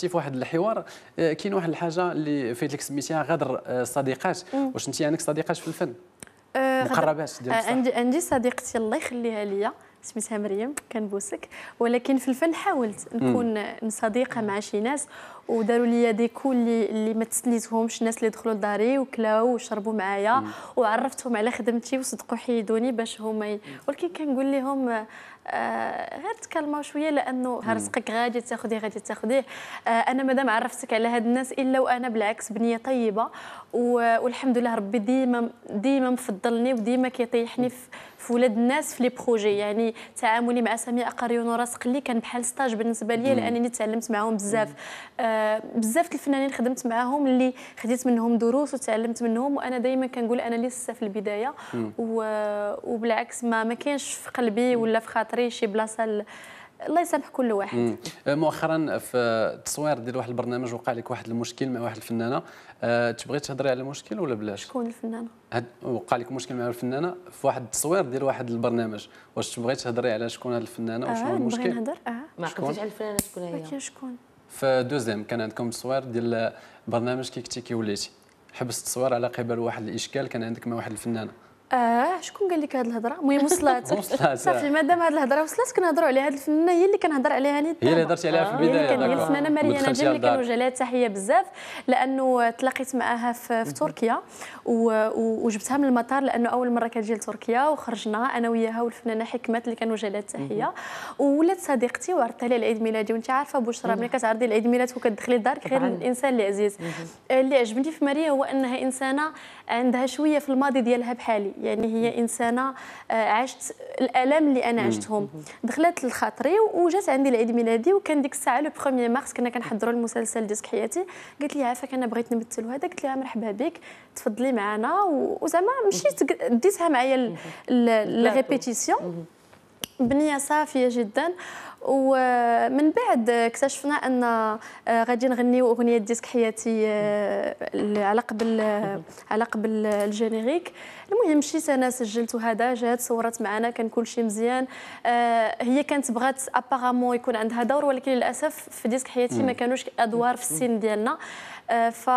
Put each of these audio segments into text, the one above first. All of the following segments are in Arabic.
شتي في واحد الحوار آه، كاين واحد الحاجه اللي فايتلك سميتيها غدر الصديقات آه، واش انت عندك صديقات في الفن آه، مقربات ديال عندي عندي صديقتي الله يخليها ليا سميتها مريم كنبوسك ولكن في الفن حاولت نكون صديقه مع شي ناس وداروا لي ديكو اللي اللي ما تسليتهمش الناس اللي دخلوا لداري وكلاو وشربوا معايا وعرفتهم على خدمتي وصدقوا حيدوني باش هما ولكن كنقول لهم آه غير تكلموا شويه لانه رزقك غادي تاخذيه غادي تاخذيه آه انا مادام عرفتك على هاد الناس الا وانا بالعكس بنيه طيبه والحمد لله ربي ديما ديما مفضلني وديما كيطيحني في في ولاد الناس في لي بروجي يعني تعاملي مع سمية قريون وراسق اللي كان بحال ستاج بالنسبه لي لانني تعلمت معاهم بزاف آه بزاف الفنانين خدمت معاهم اللي خديت منهم دروس وتعلمت منهم وانا دائما كنقول انا لسه في البدايه و... وبالعكس ما ما كاينش في قلبي ولا في خاطري شي بلاصه ل... الله يسامح كل واحد أه، مؤخرا في التصوير ديال واحد البرنامج وقع لك واحد المشكل مع واحد الفنانه أه تبغي تهضري على المشكل ولا بلاش شكون الفنانه هد... وقع لك مشكل مع الفنانه في واحد التصوير ديال واحد البرنامج واش تبغي تهضري على شكون هذه الفنانه آه، وشنو المشكل اه نهضر اه ما عقلتش على الفنانه شكون هي شكون في دوزيام كان عندكم تصوير ديال برنامج كيكتي كنتي كي وليتي حبست التصوير على قبل واحد الاشكال كان عندك مع واحد الفنانه اه شكون قال لك هذه الهضره المهم وصلت صافي آه. مادام هذه الهضره وصلت كنهضروا عليها هذه الفنانه هي اللي كنهضر عليها نيت هي اللي هضرتي عليها في البدايه هي الفنانه مريانا جيم اللي كنوجه لها التحيه بزاف لانه تلاقيت معاها في, في تركيا وجبتها من المطار لانه اول مره كتجي لتركيا وخرجنا انا وياها والفنانه حكمت اللي كنوجه لها التحيه ولات صديقتي وعرضت لها العيد ميلادي وانت عارفه بشرى ملي كتعرضي العيد ميلاد وكتدخلي لدارك غير الانسان اللي عزيز آه، اللي عجبني في ماريا هو انها انسانه عندها شويه في الماضي ديالها بحالي يعني هي انسانه آه، عشت الالام اللي انا عشتهم دخلت لخاطري وجات عندي العيد ميلادي وكان ديك الساعه لو 1 مارس كنا كنحضروا المسلسل ديسك حياتي قالت لي عافاك انا بغيت نمثل وهذا قلت لها آه، مرحبا بك تفضلي معنا وزعما مشيت ديتها معايا الريبيتيسيون بنيه صافيه جدا ومن بعد اكتشفنا ان آه، غادي نغنيو اغنيه ديسك حياتي آه، على قبل آه، على قبل الجينيريك المهم شي سنه سجلت هذا جات صورت معنا كان كل شيء مزيان هي كانت بغات ابارامون يكون عندها دور ولكن للاسف في ديسك حياتي ما كانوش ادوار في السن ديالنا ف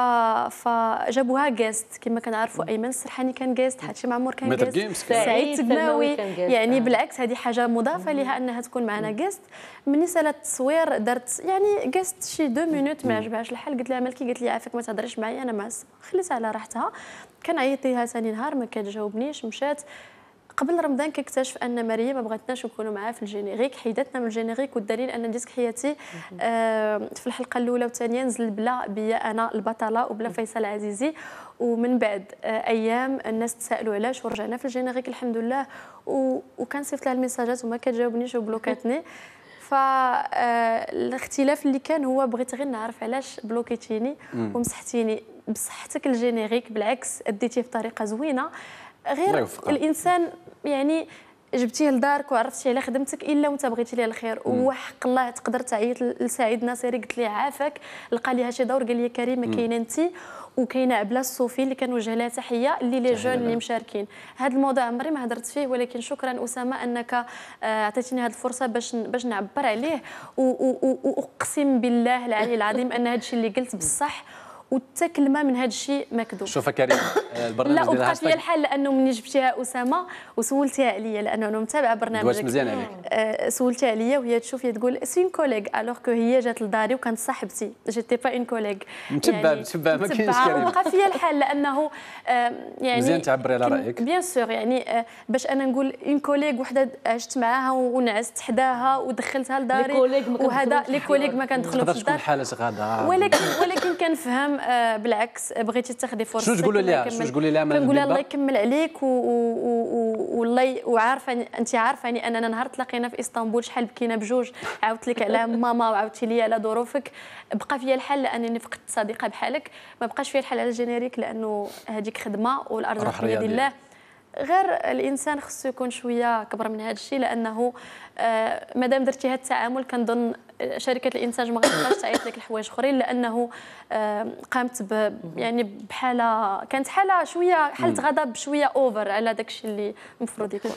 فجابوها جيست كما كنعرفوا ايمن السرحاني كان جاست حاتشي معمر كان جيست سعيد تقناوي يعني بالعكس هذه حاجه مضافه لها انها تكون معنا جيست مني سالات التصوير درت يعني جلست شي دو مينوت ما عجبهاش الحال قلت لها مالكي قالت لي عافاك ما تهضريش معايا انا مع خليتها على راحتها كنعيط ليها ثاني نهار ما كتجاوبنيش مشات قبل رمضان كنكتشف ان ماريا ما بغاتناش نكونوا معاها في الجينيريك حيدتنا من الجينيريك والدليل ان ديسك حياتي آه في الحلقه الاولى والثانيه نزل بلا بيا انا البطله وبلا فيصل عزيزي ومن بعد آه ايام الناس تسالوا علاش ورجعنا في الجينيريك الحمد لله صيفط لها الميساجات وما كتجاوبنيش وبلوكاتني فالاختلاف آه، اللي كان هو بغيت غير نعرف علاش بلوكيتيني ومسحتيني بصحتك الجينيريك بالعكس اديتيه بطريقه زوينه غير الانسان يعني جبتيه لدارك وعرفتي على خدمتك الا وانت بغيتي ليه الخير وحق الله تقدر تعيط لسعيد ناصري قلت ليه عافاك لقى ليها شي دور قال لي كريمه كاينه انت وكاينه بلا الصوفي اللي كنوجه لها تحيه اللي لي جون اللي مشاركين هذا الموضوع عمري ما هدرت فيه ولكن شكرا اسامه انك آه، عطيتيني هذه الفرصه باش باش نعبر عليه واقسم بالله العلي العظيم ان هذا الشيء اللي قلت بصح وتا كلمه من هذا الشيء مكذوب شوف كريم آه، البرنامج لا وبقى في الحال لانه ملي جبتيها اسامه وسولتيها عليا لانه انا متابعه برنامجك مزيان عليك آه سولتها عليا وهي تشوف هي تقول سي اون كوليغ الوغ كو هي جات لداري وكانت صاحبتي جيتي با اون كوليغ متبع يعني متبع ما كاينش كريم وبقى فيا الحال لانه يعني مزيان تعبري على رايك بيان سور يعني آه، باش انا نقول اون كوليغ وحده عشت معاها ونعست حداها ودخلتها لداري وهذا لي كوليغ ما كندخلوش في حاله غدا ولكن ولكن كنفهم مدام نعم، آه، بالعكس آه، بغيتي تاخذي فرصه شنو تقولي لها شنو تقولي لها لها الله يكمل عليك والله وعارفه انت يعني اننا نهار تلاقينا في اسطنبول شحال بكينا بجوج عاودت لك على ماما وعاودتي لي على ظروفك بقى فيا الحال لانني فقدت صديقه بحالك ما بقاش فيا الحال على الجينيريك لانه هذيك خدمه والارزاق بيد الله غير الانسان خصو يكون شويه كبر من هذا الشيء لانه آه، مادام درتي هذا التعامل كنظن شركه الانتاج ما غاتبقاش تعيط لك الحوايج اخرين لانه آه، قامت ب يعني بحاله كانت حاله شويه حاله غضب شويه اوفر على داكشي اللي المفروض يكون